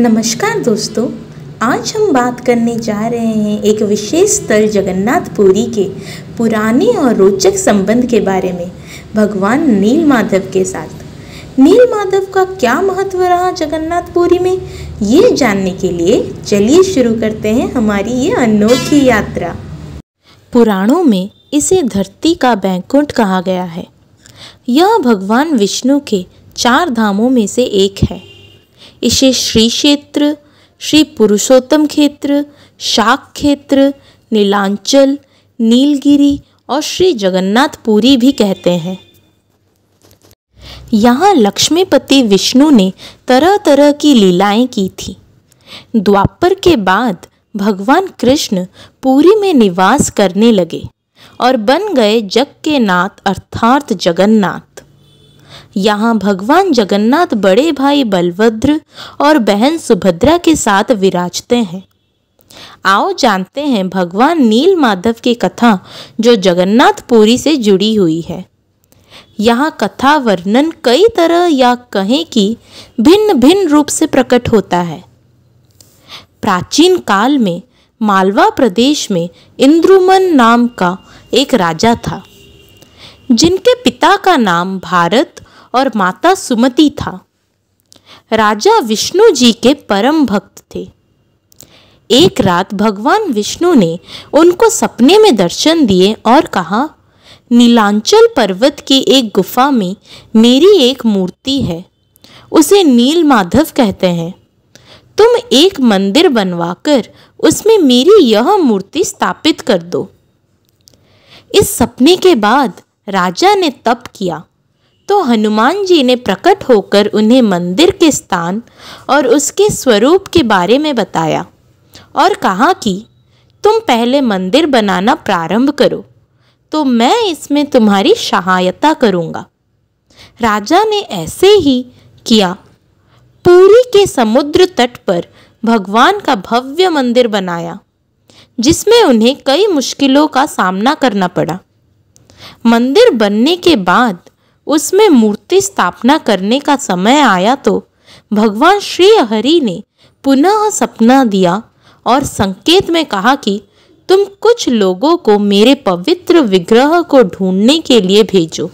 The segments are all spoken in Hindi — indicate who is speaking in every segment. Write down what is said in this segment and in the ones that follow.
Speaker 1: नमस्कार दोस्तों आज हम बात करने जा रहे हैं एक विशेष स्थल जगन्नाथ पुरी के पुराने और रोचक संबंध के बारे में भगवान नील माधव के साथ नील माधव का क्या महत्व रहा जगन्नाथ पुरी में ये जानने के लिए चलिए शुरू करते हैं हमारी ये अनोखी यात्रा पुराणों में इसे धरती का बैंकुंठ कहा गया है यह भगवान विष्णु के चार धामों में से एक है इसे श्री क्षेत्र श्री पुरुषोत्तम क्षेत्र शाक क्षेत्र नीलांचल नीलगिरी और श्री जगन्नाथपुरी भी कहते हैं यहाँ लक्ष्मीपति विष्णु ने तरह तरह की लीलाएं की थी द्वापर के बाद भगवान कृष्ण पूरी में निवास करने लगे और बन गए जग के नाथ अर्थात जगन्नाथ यहाँ भगवान जगन्नाथ बड़े भाई बलभद्र और बहन सुभद्रा के साथ विराजते हैं आओ जानते हैं भगवान नील माधव की कथा जो जगन्नाथपुरी से जुड़ी हुई है यहाँ कथा वर्णन कई तरह या कहें कि भिन्न भिन्न रूप से प्रकट होता है प्राचीन काल में मालवा प्रदेश में इंद्रुमन नाम का एक राजा था जिनके पिता का नाम भारत और माता सुमति था राजा विष्णु जी के परम भक्त थे एक रात भगवान विष्णु ने उनको सपने में दर्शन दिए और कहा नीलांचल पर्वत की एक गुफा में मेरी एक मूर्ति है उसे नील माधव कहते हैं तुम एक मंदिर बनवाकर उसमें मेरी यह मूर्ति स्थापित कर दो इस सपने के बाद राजा ने तप किया तो हनुमान जी ने प्रकट होकर उन्हें मंदिर के स्थान और उसके स्वरूप के बारे में बताया और कहा कि तुम पहले मंदिर बनाना प्रारंभ करो तो मैं इसमें तुम्हारी सहायता करूँगा राजा ने ऐसे ही किया पूरी के समुद्र तट पर भगवान का भव्य मंदिर बनाया जिसमें उन्हें कई मुश्किलों का सामना करना पड़ा मंदिर बनने के बाद उसमें मूर्ति स्थापना करने का समय आया तो भगवान श्री हरि ने पुनः सपना दिया और संकेत में कहा कि तुम कुछ लोगों को मेरे पवित्र विग्रह को ढूंढने के लिए भेजो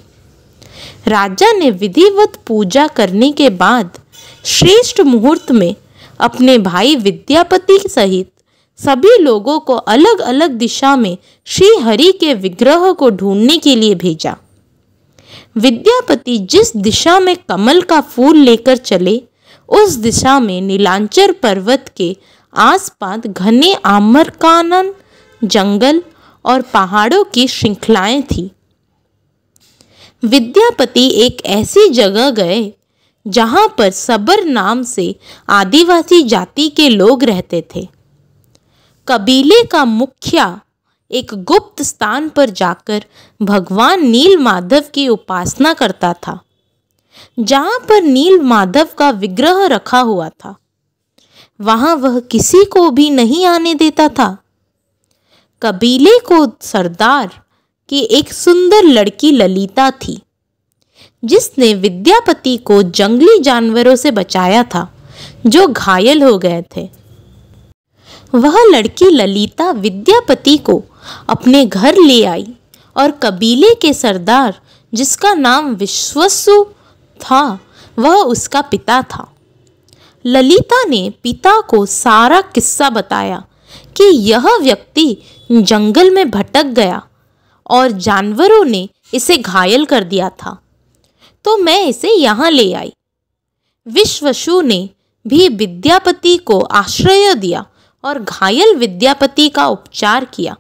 Speaker 1: राजा ने विधिवत पूजा करने के बाद श्रेष्ठ मुहूर्त में अपने भाई विद्यापति सहित सभी लोगों को अलग अलग दिशा में श्री हरि के विग्रह को ढूंढने के लिए भेजा विद्यापति जिस दिशा में कमल का फूल लेकर चले उस दिशा में नीलांचर पर्वत के आसपास घने आमरकानन जंगल और पहाड़ों की श्रृंखलाएं थी विद्यापति एक ऐसी जगह गए जहाँ पर सबर नाम से आदिवासी जाति के लोग रहते थे कबीले का मुखिया एक गुप्त स्थान पर जाकर भगवान नील माधव की उपासना करता था जहां पर नील माधव का विग्रह रखा हुआ था वहां वह किसी को भी नहीं आने देता था कबीले को सरदार की एक सुंदर लड़की ललिता थी जिसने विद्यापति को जंगली जानवरों से बचाया था जो घायल हो गए थे वह लड़की ललिता विद्यापति को अपने घर ले आई और कबीले के सरदार जिसका नाम विश्वसु था वह उसका पिता था ललिता ने पिता को सारा किस्सा बताया कि यह व्यक्ति जंगल में भटक गया और जानवरों ने इसे घायल कर दिया था तो मैं इसे यहाँ ले आई विश्वसु ने भी विद्यापति को आश्रय दिया और घायल विद्यापति का उपचार किया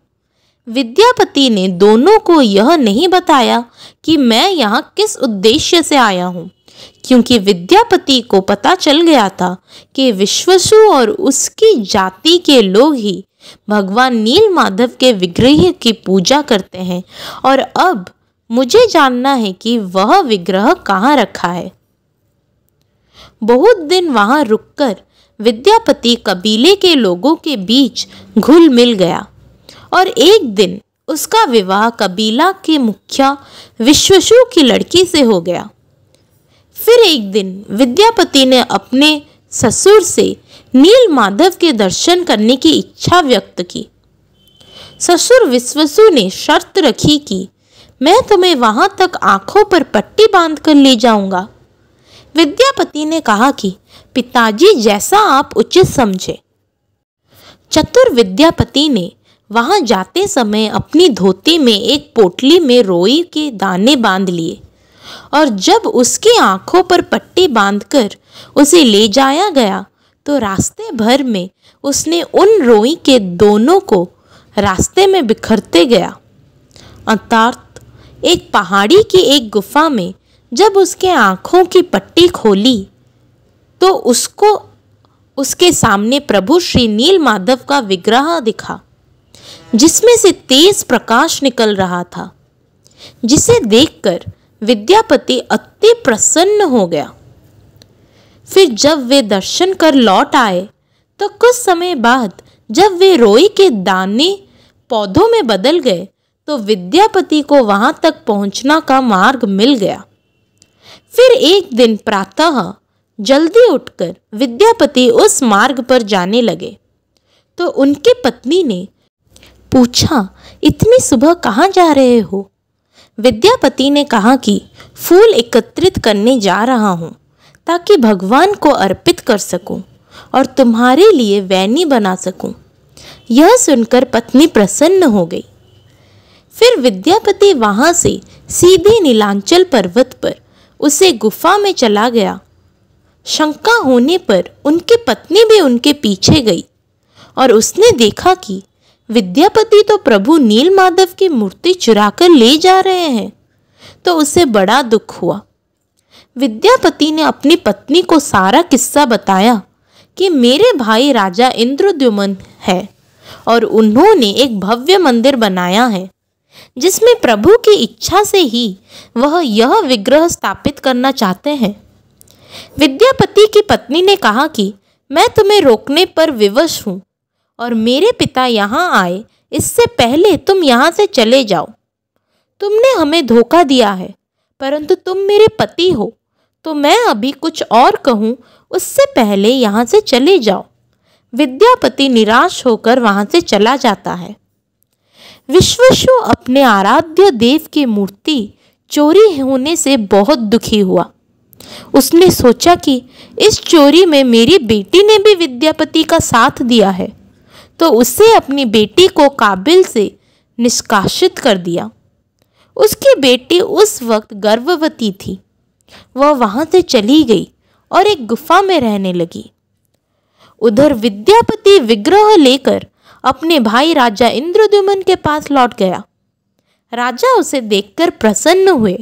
Speaker 1: विद्यापति ने दोनों को यह नहीं बताया कि मैं यहाँ किस उद्देश्य से आया हूँ क्योंकि विद्यापति को पता चल गया था कि विश्वसु और उसकी जाति के लोग ही भगवान नील माधव के विग्रह की पूजा करते हैं और अब मुझे जानना है कि वह विग्रह कहाँ रखा है बहुत दिन वहाँ रुककर विद्यापति कबीले के लोगों के बीच घुल मिल गया और एक दिन उसका विवाह कबीला के मुखिया विश्वशु की लड़की से हो गया फिर एक दिन विद्यापति ने अपने ससुर से नील माधव के दर्शन करने की इच्छा व्यक्त की ससुर विश्वसु ने शर्त रखी कि मैं तुम्हें वहां तक आंखों पर पट्टी बांध कर ले जाऊंगा विद्यापति ने कहा कि पिताजी जैसा आप उचित समझे चतुर विद्यापति ने वहाँ जाते समय अपनी धोती में एक पोटली में रोई के दाने बांध लिए और जब उसकी आंखों पर पट्टी बांधकर उसे ले जाया गया तो रास्ते भर में उसने उन रोई के दोनों को रास्ते में बिखरते गया अर्थात एक पहाड़ी की एक गुफा में जब उसके आँखों की पट्टी खोली तो उसको उसके सामने प्रभु श्री नील माधव का विग्रह दिखा जिसमें से तेज प्रकाश निकल रहा था जिसे देखकर विद्यापति अति प्रसन्न हो गया फिर जब वे दर्शन कर लौट आए तो कुछ समय बाद जब वे रोई के दाने पौधों में बदल गए तो विद्यापति को वहां तक पहुंचना का मार्ग मिल गया फिर एक दिन प्रातः जल्दी उठकर विद्यापति उस मार्ग पर जाने लगे तो उनकी पत्नी ने पूछा इतनी सुबह कहाँ जा रहे हो विद्यापति ने कहा कि फूल एकत्रित करने जा रहा हूँ ताकि भगवान को अर्पित कर सकूँ और तुम्हारे लिए वैनी बना सकूँ यह सुनकर पत्नी प्रसन्न हो गई फिर विद्यापति वहाँ से सीधे नीलांचल पर्वत पर उसे गुफा में चला गया शंका होने पर उनकी पत्नी भी उनके पीछे गई और उसने देखा कि विद्यापति तो प्रभु नील माधव की मूर्ति चुरा कर ले जा रहे हैं तो उसे बड़ा दुख हुआ विद्यापति ने अपनी पत्नी को सारा किस्सा बताया कि मेरे भाई राजा इंद्रद्युमन है और उन्होंने एक भव्य मंदिर बनाया है जिसमें प्रभु की इच्छा से ही वह यह विग्रह स्थापित करना चाहते हैं विद्यापति की पत्नी ने कहा कि मैं तुम्हें रोकने पर विवश हूँ और मेरे पिता यहाँ आए इससे पहले तुम यहाँ से चले जाओ तुमने हमें धोखा दिया है परंतु तुम मेरे पति हो तो मैं अभी कुछ और कहूँ उससे पहले यहाँ से चले जाओ विद्यापति निराश होकर वहाँ से चला जाता है विश्वशु अपने आराध्य देव की मूर्ति चोरी होने से बहुत दुखी हुआ उसने सोचा कि इस चोरी में मेरी बेटी ने भी विद्यापति का साथ दिया है तो उसे अपनी बेटी को काबिल से निष्कासित कर दिया उसकी बेटी उस वक्त गर्भवती थी वह वहाँ से चली गई और एक गुफा में रहने लगी उधर विद्यापति विग्रह लेकर अपने भाई राजा इंद्रदुमन के पास लौट गया राजा उसे देखकर प्रसन्न हुए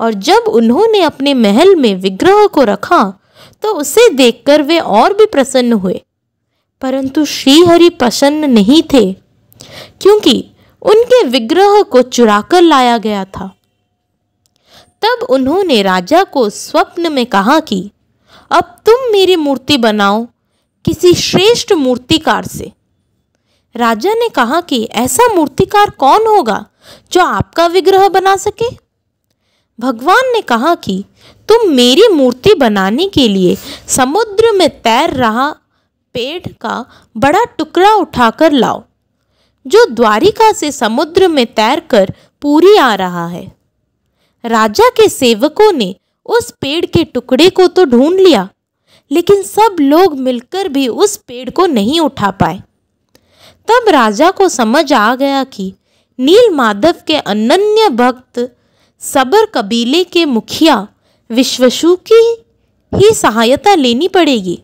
Speaker 1: और जब उन्होंने अपने महल में विग्रह को रखा तो उसे देखकर वे और भी प्रसन्न हुए परंतु श्रीहरि प्रसन्न नहीं थे क्योंकि उनके विग्रह को चुराकर लाया गया था तब उन्होंने राजा को स्वप्न में कहा कि अब तुम मेरी मूर्ति बनाओ किसी श्रेष्ठ मूर्तिकार से राजा ने कहा कि ऐसा मूर्तिकार कौन होगा जो आपका विग्रह बना सके भगवान ने कहा कि तुम मेरी मूर्ति बनाने के लिए समुद्र में तैर रहा पेड़ का बड़ा टुकड़ा उठाकर लाओ जो द्वारिका से समुद्र में तैरकर पूरी आ रहा है राजा के सेवकों ने उस पेड़ के टुकड़े को तो ढूंढ लिया लेकिन सब लोग मिलकर भी उस पेड़ को नहीं उठा पाए तब राजा को समझ आ गया कि नील माधव के अनन्य भक्त सबर कबीले के मुखिया विश्वशु की ही सहायता लेनी पड़ेगी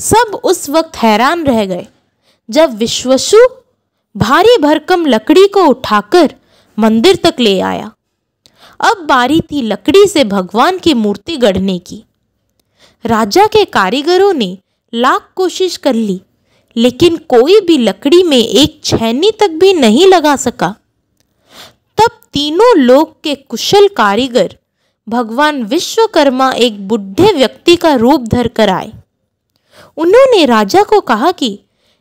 Speaker 1: सब उस वक्त हैरान रह गए जब विश्वसु भारी भरकम लकड़ी को उठाकर मंदिर तक ले आया अब बारी थी लकड़ी से भगवान की मूर्ति गढ़ने की राजा के कारीगरों ने लाख कोशिश कर ली लेकिन कोई भी लकड़ी में एक छैनी तक भी नहीं लगा सका तब तीनों लोग के कुशल कारीगर भगवान विश्वकर्मा एक बुढ़े व्यक्ति का रूप धर कर आए उन्होंने राजा को कहा कि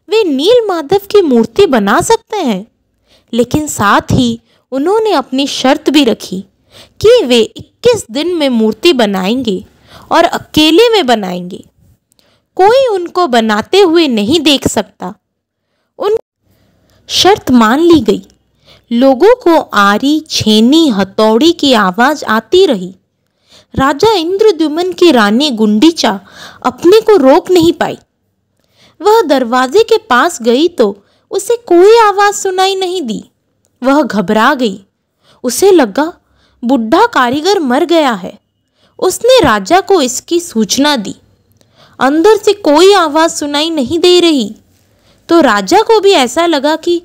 Speaker 1: वे नील माधव की मूर्ति बना सकते हैं लेकिन साथ ही उन्होंने अपनी शर्त भी रखी कि वे 21 दिन में मूर्ति बनाएंगे और अकेले में बनाएंगे कोई उनको बनाते हुए नहीं देख सकता उन शर्त मान ली गई लोगों को आरी छेनी हथौड़ी की आवाज़ आती रही राजा इंद्रद्युमन की रानी गुंडीचा अपने को रोक नहीं पाई वह दरवाजे के पास गई तो उसे कोई आवाज़ सुनाई नहीं दी वह घबरा गई उसे लगा बुढ़ा कारीगर मर गया है उसने राजा को इसकी सूचना दी अंदर से कोई आवाज़ सुनाई नहीं दे रही तो राजा को भी ऐसा लगा कि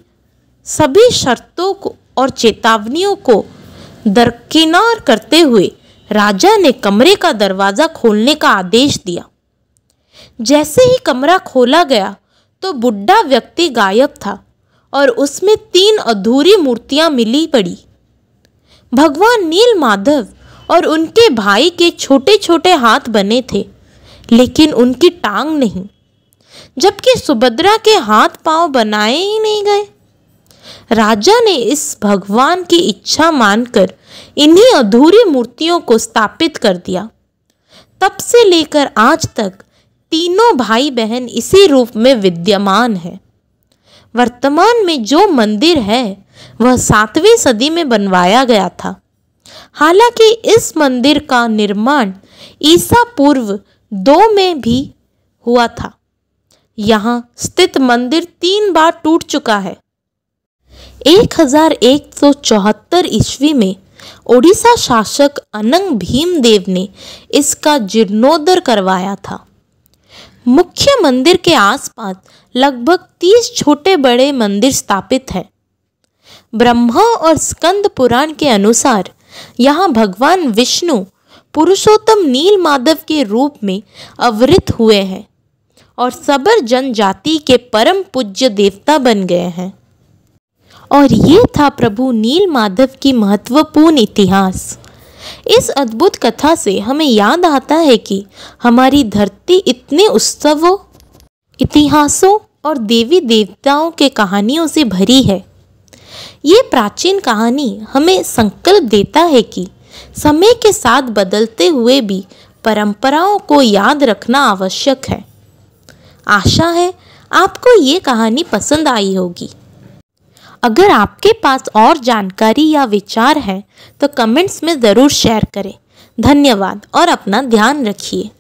Speaker 1: सभी शर्तों को और चेतावनियों को दरकिनार करते हुए राजा ने कमरे का दरवाज़ा खोलने का आदेश दिया जैसे ही कमरा खोला गया तो बुढ़ा व्यक्ति गायब था और उसमें तीन अधूरी मूर्तियां मिली पड़ी भगवान नील माधव और उनके भाई के छोटे छोटे हाथ बने थे लेकिन उनकी टांग नहीं जबकि सुभद्रा के हाथ पांव बनाए ही नहीं गए राजा ने इस भगवान की इच्छा मानकर इन्हीं अधूरी मूर्तियों को स्थापित कर दिया तब से लेकर आज तक तीनों भाई बहन इसी रूप में विद्यमान है वर्तमान में जो मंदिर है वह सातवीं सदी में बनवाया गया था हालांकि इस मंदिर का निर्माण ईसा पूर्व दो में भी हुआ था यहाँ स्थित मंदिर तीन बार टूट चुका है चौहत्तर ईस्वी में ओडिशा शासक अनंग भीमदेव ने इसका जीर्णोद्धर करवाया था मुख्य मंदिर के आसपास लगभग 30 छोटे बड़े मंदिर स्थापित हैं ब्रह्मा और स्कंद पुराण के अनुसार यहाँ भगवान विष्णु पुरुषोत्तम नील माधव के रूप में अवृत हुए हैं और सबर जनजाति के परम पूज्य देवता बन गए हैं और ये था प्रभु नील माधव की महत्वपूर्ण इतिहास इस अद्भुत कथा से हमें याद आता है कि हमारी धरती इतने उत्सवों इतिहासों और देवी देवताओं के कहानियों से भरी है ये प्राचीन कहानी हमें संकल्प देता है कि समय के साथ बदलते हुए भी परंपराओं को याद रखना आवश्यक है आशा है आपको ये कहानी पसंद आई होगी अगर आपके पास और जानकारी या विचार हैं तो कमेंट्स में ज़रूर शेयर करें धन्यवाद और अपना ध्यान रखिए